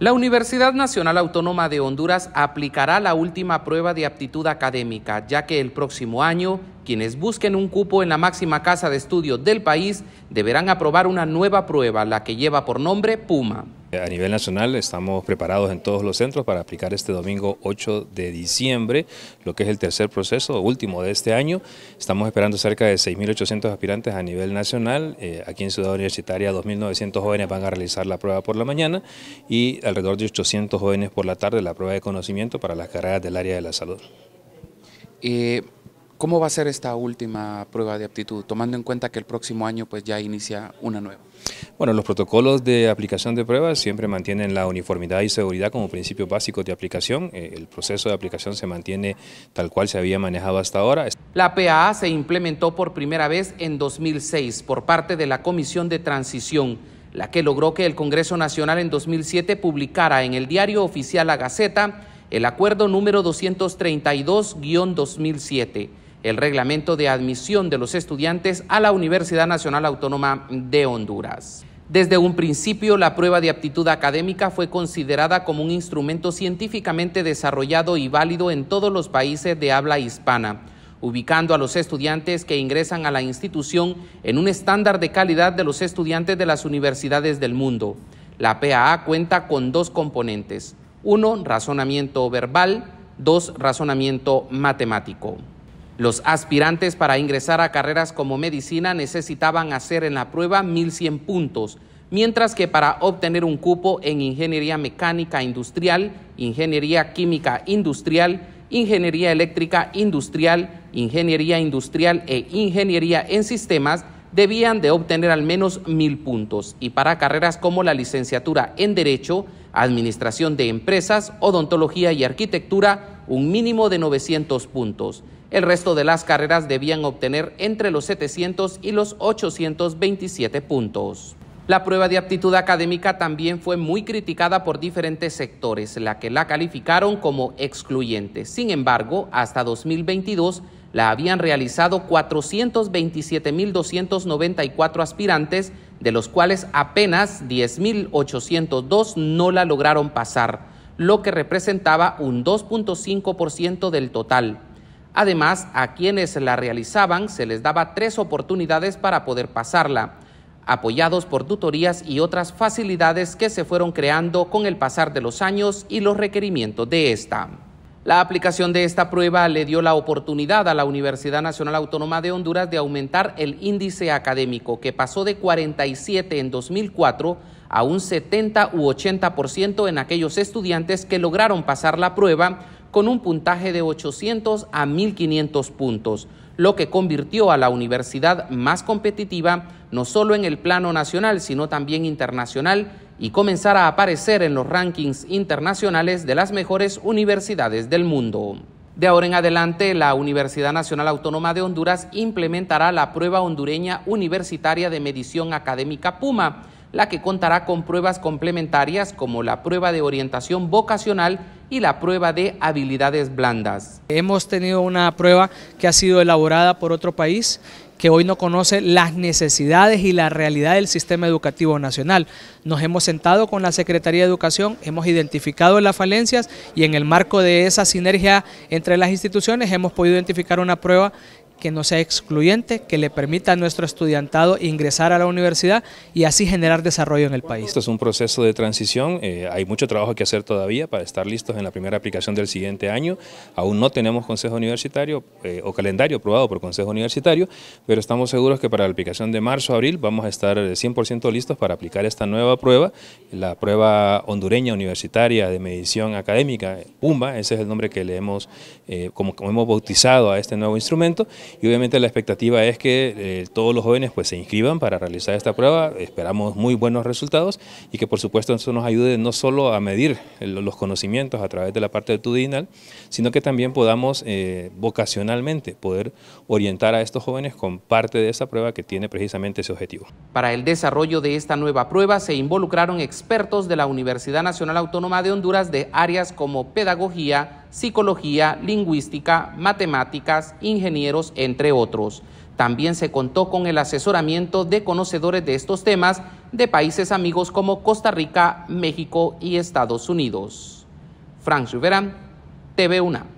La Universidad Nacional Autónoma de Honduras aplicará la última prueba de aptitud académica, ya que el próximo año quienes busquen un cupo en la máxima casa de estudios del país deberán aprobar una nueva prueba, la que lleva por nombre Puma. A nivel nacional estamos preparados en todos los centros para aplicar este domingo 8 de diciembre, lo que es el tercer proceso, último de este año. Estamos esperando cerca de 6.800 aspirantes a nivel nacional. Eh, aquí en Ciudad Universitaria 2.900 jóvenes van a realizar la prueba por la mañana y alrededor de 800 jóvenes por la tarde la prueba de conocimiento para las carreras del área de la salud. Eh, ¿Cómo va a ser esta última prueba de aptitud, tomando en cuenta que el próximo año pues ya inicia una nueva? Bueno, los protocolos de aplicación de pruebas siempre mantienen la uniformidad y seguridad como principio básico de aplicación. Eh, el proceso de aplicación se mantiene tal cual se había manejado hasta ahora. La PAA se implementó por primera vez en 2006 por parte de la Comisión de Transición, la que logró que el Congreso Nacional en 2007 publicara en el diario oficial La Gaceta el acuerdo número 232-2007 el reglamento de admisión de los estudiantes a la Universidad Nacional Autónoma de Honduras. Desde un principio, la prueba de aptitud académica fue considerada como un instrumento científicamente desarrollado y válido en todos los países de habla hispana, ubicando a los estudiantes que ingresan a la institución en un estándar de calidad de los estudiantes de las universidades del mundo. La PAA cuenta con dos componentes, uno, razonamiento verbal, dos, razonamiento matemático. Los aspirantes para ingresar a carreras como medicina necesitaban hacer en la prueba 1.100 puntos, mientras que para obtener un cupo en ingeniería mecánica industrial, ingeniería química industrial, ingeniería eléctrica industrial, ingeniería industrial e ingeniería en sistemas, debían de obtener al menos 1.000 puntos y para carreras como la licenciatura en Derecho, Administración de Empresas, Odontología y Arquitectura, un mínimo de 900 puntos. El resto de las carreras debían obtener entre los 700 y los 827 puntos. La prueba de aptitud académica también fue muy criticada por diferentes sectores, la que la calificaron como excluyente. Sin embargo, hasta 2022 la habían realizado 427.294 aspirantes, de los cuales apenas 10.802 no la lograron pasar, lo que representaba un 2.5% del total. Además, a quienes la realizaban se les daba tres oportunidades para poder pasarla, apoyados por tutorías y otras facilidades que se fueron creando con el pasar de los años y los requerimientos de esta. La aplicación de esta prueba le dio la oportunidad a la Universidad Nacional Autónoma de Honduras de aumentar el índice académico, que pasó de 47 en 2004 a un 70 u 80% en aquellos estudiantes que lograron pasar la prueba con un puntaje de 800 a 1500 puntos, lo que convirtió a la universidad más competitiva no solo en el plano nacional, sino también internacional y comenzará a aparecer en los rankings internacionales de las mejores universidades del mundo. De ahora en adelante, la Universidad Nacional Autónoma de Honduras implementará la prueba hondureña universitaria de medición académica Puma, la que contará con pruebas complementarias como la prueba de orientación vocacional y la prueba de habilidades blandas. Hemos tenido una prueba que ha sido elaborada por otro país que hoy no conoce las necesidades y la realidad del sistema educativo nacional. Nos hemos sentado con la Secretaría de Educación, hemos identificado las falencias y en el marco de esa sinergia entre las instituciones hemos podido identificar una prueba que no sea excluyente, que le permita a nuestro estudiantado ingresar a la universidad y así generar desarrollo en el país. Esto es un proceso de transición, eh, hay mucho trabajo que hacer todavía para estar listos en la primera aplicación del siguiente año. Aún no tenemos consejo universitario eh, o calendario aprobado por consejo universitario, pero estamos seguros que para la aplicación de marzo-abril vamos a estar 100% eh, listos para aplicar esta nueva prueba, la prueba hondureña universitaria de medición académica, PUMBA, ese es el nombre que le hemos, como hemos bautizado a este nuevo instrumento, y obviamente la expectativa es que eh, todos los jóvenes pues se inscriban para realizar esta prueba, esperamos muy buenos resultados y que por supuesto eso nos ayude no solo a medir los conocimientos a través de la parte actitudinal, sino que también podamos eh, vocacionalmente poder orientar a estos jóvenes con parte de esa prueba que tiene precisamente ese objetivo. Para el desarrollo de esta nueva prueba se involucraron expertos de la Universidad Nacional Autónoma de Honduras de áreas como pedagogía, psicología, lingüística, matemáticas, ingenieros, entre otros. También se contó con el asesoramiento de conocedores de estos temas de países amigos como Costa Rica, México y Estados Unidos. Frank TV UNA.